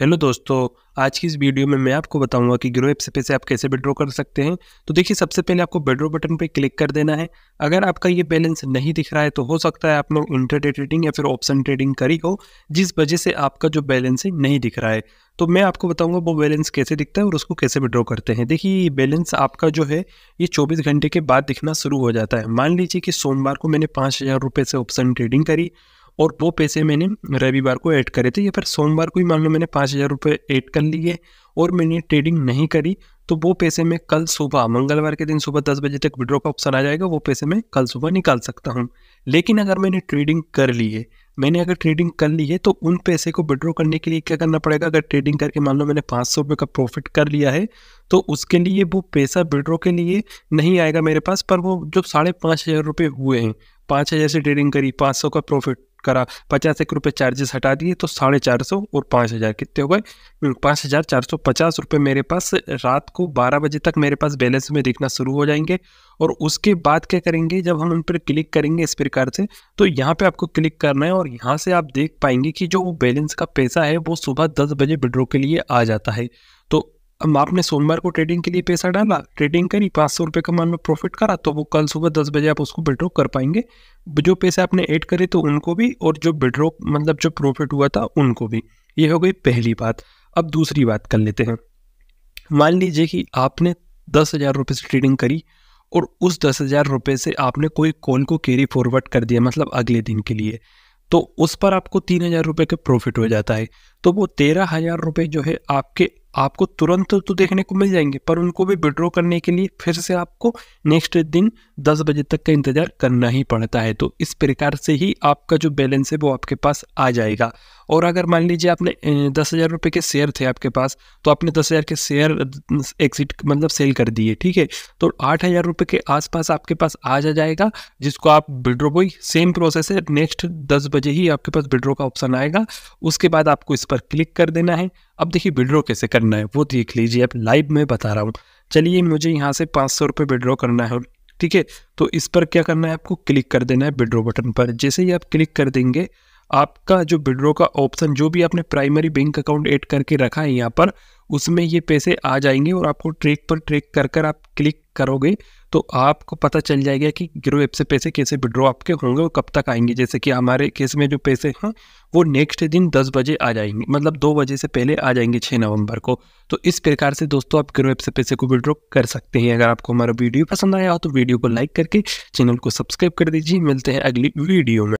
hello दोस्तों आज की इस वीडियो में मैं आपको बताऊंगा कि ग्रो ऐप से पैसे आप कैसे विड्रॉ कर सकते हैं तो देखिए सबसे पहले आपको विड्रॉ बटन पर क्लिक कर देना है अगर आपका ये बैलेंस नहीं दिख रहा है तो हो सकता है आप लोग इंटरडे ट्रेडिंग या फिर ऑप्शन ट्रेडिंग करी हो जिस वजह से आपका जो बैलेंस है नहीं दिख रहा है तो मैं आपको बताऊँगा वो बैलेंस कैसे दिखता है और उसको कैसे विड्रॉ करते हैं देखिए ये बैलेंस आपका जो है ये चौबीस घंटे के बाद दिखना शुरू हो जाता है मान लीजिए कि सोमवार को मैंने पाँच हज़ार रुपये से ऑप्शन ट्रेडिंग करी और वो पैसे मैंने रविवार को ऐड करे थे या फिर सोमवार को ही मान लो मैंने पाँच हज़ार रुपये ऐड कर लिए और मैंने ट्रेडिंग नहीं करी तो वो पैसे मैं कल सुबह मंगलवार के दिन सुबह दस बजे तक विड्रॉ का ऑप्शन आ जाएगा वो पैसे मैं कल सुबह निकाल सकता हूँ लेकिन अगर मैंने ट्रेडिंग कर ली है मैंने अगर ट्रेडिंग कर ली है तो उन पैसे को विड्रॉ करने के लिए क्या करना पड़ेगा अगर ट्रेडिंग करके मान लो मैंने पाँच सौ रुपये का प्रॉफिट कर लिया है तो उसके लिए वो पैसा विड्रॉ के लिए नहीं आएगा मेरे पास पर वो जो साढ़े पाँच हज़ार रुपये हुए हैं पाँच हज़ार से ट्रेडिंग करी पाँच सौ का प्रॉफिट करा पचास एक रुपये चार्जेस हटा दिए तो साढ़े चार सौ और पाँच हज़ार कितने हो गए पाँच हज़ार चार सौ पचास रुपये मेरे पास रात को बारह बजे तक मेरे पास बैलेंस में दिखना शुरू हो जाएंगे और उसके बाद क्या करेंगे जब हम उन पर क्लिक करेंगे इस प्रकार से तो यहाँ पे आपको क्लिक करना है और यहाँ से आप देख पाएंगे कि जो वो बैलेंस का पैसा है वो सुबह दस बजे विड्रो के लिए आ जाता है तो अब आपने सोमवार को ट्रेडिंग के लिए पैसा डाला ट्रेडिंग करी पाँच सौ रुपये का मान में प्रॉफिट करा तो वो कल सुबह दस बजे आप उसको विड्रॉ कर पाएंगे जो पैसे आपने ऐड करे तो उनको भी और जो विड्रॉ मतलब जो प्रॉफिट हुआ था उनको भी ये हो गई पहली बात अब दूसरी बात कर लेते हैं मान लीजिए कि आपने दस हज़ार रुपये से ट्रेडिंग करी और उस दस हज़ार रुपये से आपने कोई कॉल को कैरी फॉरवर्ड कर दिया मतलब अगले दिन के लिए तो उस पर आपको तीन हज़ार रुपये का प्रॉफिट हो जाता है तो वो तेरह हज़ार रुपये जो है आपके आपको तुरंत तो देखने को मिल जाएंगे पर उनको भी विड्रॉ करने के लिए फिर से आपको नेक्स्ट दिन दस बजे तक का इंतज़ार करना ही पड़ता है तो इस प्रकार से ही आपका जो बैलेंस है वो आपके पास आ जाएगा और अगर मान लीजिए आपने दस हज़ार रुपये के शेयर थे आपके पास तो आपने दस हज़ार के शेयर एक्सिट मतलब सेल कर दिए ठीक है तो आठ हज़ार रुपये के आसपास आपके पास आ जा जाएगा जिसको आप विड्रो कोई सेम प्रोसेस है नेक्स्ट दस बजे ही आपके पास विड्रो का ऑप्शन आएगा उसके बाद आपको इस पर क्लिक कर देना है अब देखिए विड्रो कैसे करना है वो देख लीजिए आप लाइव में बता रहा हूँ चलिए मुझे यहाँ से पाँच सौ रुपये विड्रॉ करना है ठीक है तो इस पर क्या करना है आपको क्लिक कर देना है विड्रो बटन पर जैसे ही आप क्लिक कर देंगे आपका जो विड्रो का ऑप्शन जो भी आपने प्राइमरी बैंक अकाउंट ऐड करके रखा है यहाँ पर उसमें ये पैसे आ जाएंगे और आपको ट्रैक पर ट्रैक कर कर आप क्लिक करोगे तो आपको पता चल जाएगा कि गिरो ऐप से पैसे कैसे विड्रॉ आपके होंगे और कब तक आएंगे जैसे कि हमारे केस में जो पैसे हैं वो नेक्स्ट दिन दस बजे आ जाएंगे मतलब दो बजे से पहले आ जाएंगे छः नवंबर को तो इस प्रकार से दोस्तों आप ग्रो ऐप से पैसे को विड्रॉ कर सकते हैं अगर आपको हमारा वीडियो पसंद आया हो तो वीडियो को लाइक करके चैनल को सब्सक्राइब कर दीजिए मिलते हैं अगली वीडियो में